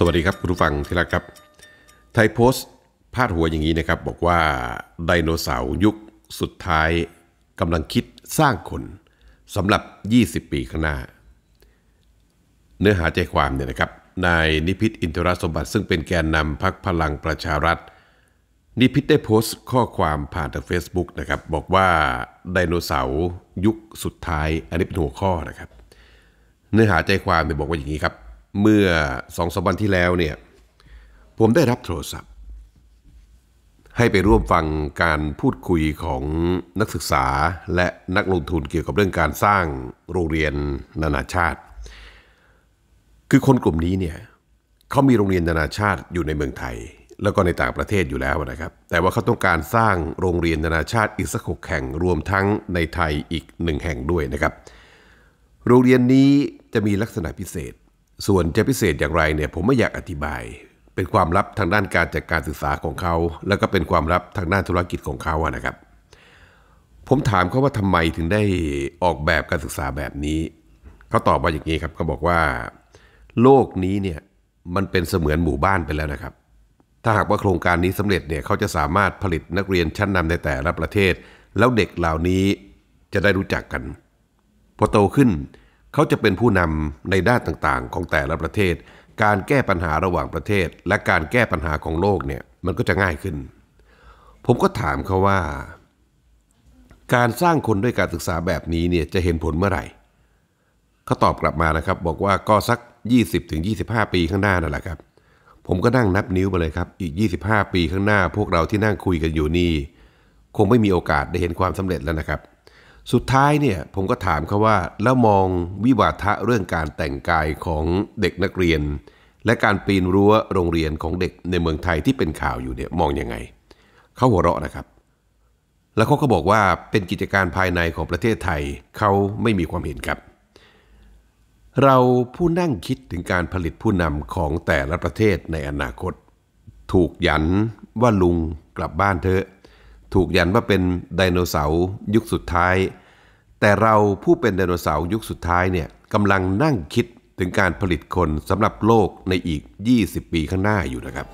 สวัสดีครับคุณผู้ฟัง ที่รักครับ ไทยโพสต์ พาดหัวอย่างนี้นะครับ บอกว่าไดโนเสาร์ยุคสุดท้ายกำลังคิดสร้างคนสำหรับ 20 ปีข้างหน้า เนื้อหาใจความเนี่ยนะครับนายนิพิษอินทรสมบัติซึ่งเป็นแกนนำพักพลังประชารัฐ นิพิษได้โพสต์ ข้อความผ่านทาง Facebook นะครับ บอกว่าไดโนเสาร์ยุคสุดท้าย อันนี้เป็นหัวข้อนะครับเนื้อหาใจความเนี่ยบอกว่าอย่างนี้ครับเมื่อสองสวันที่แล้วเนี่ยผมได้รับโทรศัพท์ ให้ไปร่วมฟังการพูดคุยของนักศึกษาและนักลงทุนเกี่ยวกับเรื่องการสร้างโรงเรียนนานาชาติ คือคนกลุ่มนี้เนี่ยเขามีโรงเรียนนานาชาติอยู่ในเมืองไทย แล้วก็ในต่างประเทศอยู่แล้วนะครับ แต่ว่าเขาต้องการสร้างโรงเรียนนานาชาติอีกสักหกแห่งรวมทั้งในไทยอีกหนึ่งแห่งด้วยนะครับ โรงเรียนนี้จะมีลักษณะพิเศษส่วนจะพิเศษอย่างไรเนี่ย ผมไม่อยากอธิบาย เป็นความลับทางด้านการจัดการศึกษาของเขา แล้วก็เป็นความลับทางด้านธุรกิจของเขาอะนะครับ ผมถามเขาว่าทำไมถึงได้ออกแบบการศึกษาแบบนี้ เขาตอบว่าอย่างนี้ครับเขาบอกว่า โลกนี้เนี่ยมันเป็นเสมือนหมู่บ้านไปแล้วนะครับ ถ้าหากว่าโครงการนี้สำเร็จเนี่ยเขาจะสามารถผลิตนักเรียนชั้นนำในแต่ละประเทศ แล้วเด็กเหล่านี้จะได้รู้จักกันพอโตขึ้นเขาจะเป็นผู้นำในด้านต่างๆ ของแต่ละประเทศ การแก้ปัญหาระหว่างประเทศและการแก้ปัญหาของโลกเนี่ยมันก็จะง่ายขึ้น ผมก็ถามเขาว่า การสร้างคนด้วยการศึกษาแบบนี้เนี่ยจะเห็นผลเมื่อไหร่ เขาตอบกลับมานะครับ บอกว่าก็สัก 20-25 ปีข้างหน้านั่นแหละครับ ผมก็นั่งนับนิ้วไปเลยครับ อีก 25 ปีข้างหน้าพวกเราที่นั่งคุยกันอยู่นี่ คงไม่มีโอกาสได้เห็นความสำเร็จแล้วนะครับสุดท้ายเนี่ยผมก็ถามเขาว่าแล้วมองวิวาทะเรื่องการแต่งกายของเด็กนักเรียน และการปีนรั้วโรงเรียนของเด็กในเมืองไทยที่เป็นข่าวอยู่เนี่ยมองยังไงเขาหัวเราะนะครับ แล้วเขาก็บอกว่าเป็นกิจการภายในของประเทศไทยเขาไม่มีความเห็นครับ เราผู้นั่งคิดถึงการผลิตผู้นำของแต่ละประเทศในอนาคต ถูกยันว่าลุงกลับบ้านเถอะถูกยันว่าเป็นไดโนเสาร์ยุคสุดท้าย แต่เราผู้เป็นไดโนเสาร์ยุคสุดท้ายเนี่ยกำลังนั่งคิดถึงการผลิตคนสำหรับโลกในอีก 20 ปีข้างหน้าอยู่นะครับ